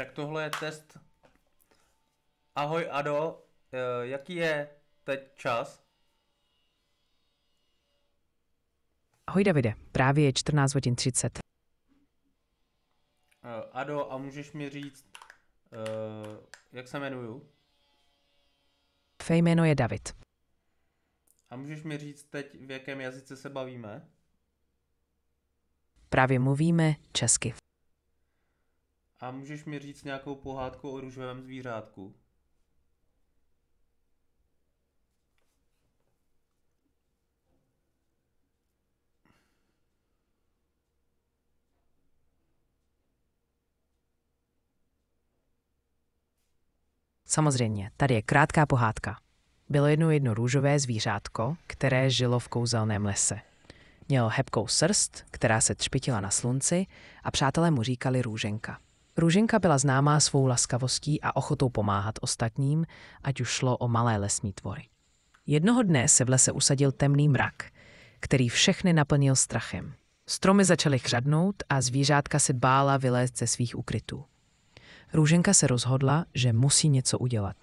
Tak tohle je test. Ahoj Ado, eh, jaký je teď čas? Ahoj Davide, právě je 14 hodin 30. Eh, Ado, a můžeš mi říct, eh, jak se jmenuju? Tvé jméno je David. A můžeš mi říct teď, v jakém jazyce se bavíme? Právě mluvíme česky. A můžeš mi říct nějakou pohádku o růžovém zvířátku? Samozřejmě, tady je krátká pohádka. Bylo jednou jedno růžové zvířátko, které žilo v kouzelném lese. Mělo hebkou srst, která se třpitila na slunci a přátelé mu říkali růženka – Růženka byla známá svou laskavostí a ochotou pomáhat ostatním, ať už šlo o malé lesní tvory. Jednoho dne se v lese usadil temný mrak, který všechny naplnil strachem. Stromy začaly chřadnout a zvířátka se bála vylézt ze svých ukrytů. Růženka se rozhodla, že musí něco udělat.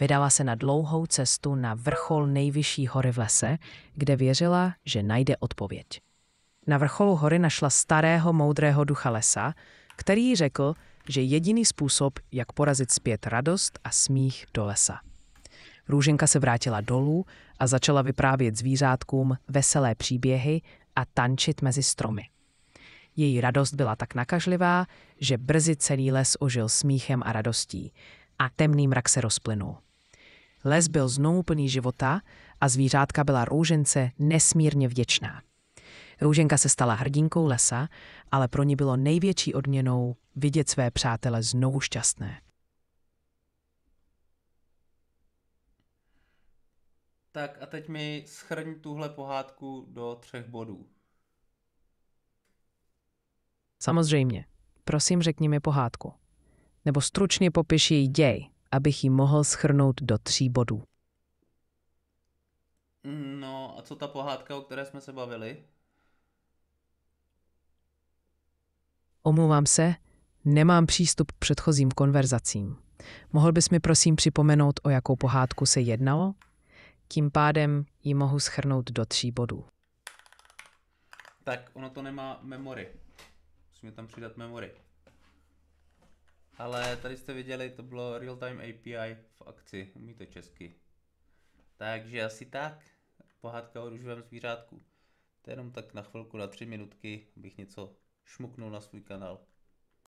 Vydala se na dlouhou cestu na vrchol nejvyšší hory v lese, kde věřila, že najde odpověď. Na vrcholu hory našla starého moudrého ducha lesa, který řekl, že jediný způsob, jak porazit zpět radost a smích do lesa. Růženka se vrátila dolů a začala vyprávět zvířátkům veselé příběhy a tančit mezi stromy. Její radost byla tak nakažlivá, že brzy celý les ožil smíchem a radostí a temný mrak se rozplynul. Les byl znovu plný života a zvířátka byla růžence nesmírně vděčná. Růženka se stala hrdinkou lesa, ale pro ní bylo největší odměnou vidět své přátele znovu šťastné. Tak a teď mi schrň tuhle pohádku do třech bodů. Samozřejmě. Prosím, řekni mi pohádku. Nebo stručně popiš její děj, abych ji mohl schrnout do tří bodů. No a co ta pohádka, o které jsme se bavili? Omlouvám se, nemám přístup k předchozím konverzacím. Mohl bys mi prosím připomenout, o jakou pohádku se jednalo? Tím pádem ji mohu schrnout do tří bodů. Tak, ono to nemá memory. Musíme tam přidat memory. Ale tady jste viděli, to bylo Real Time API v akci, umí to česky. Takže asi tak, pohádka o růžovém zvířátku. To je jenom tak na chvilku, na tři minutky, abych něco szmuknął na swój kanał.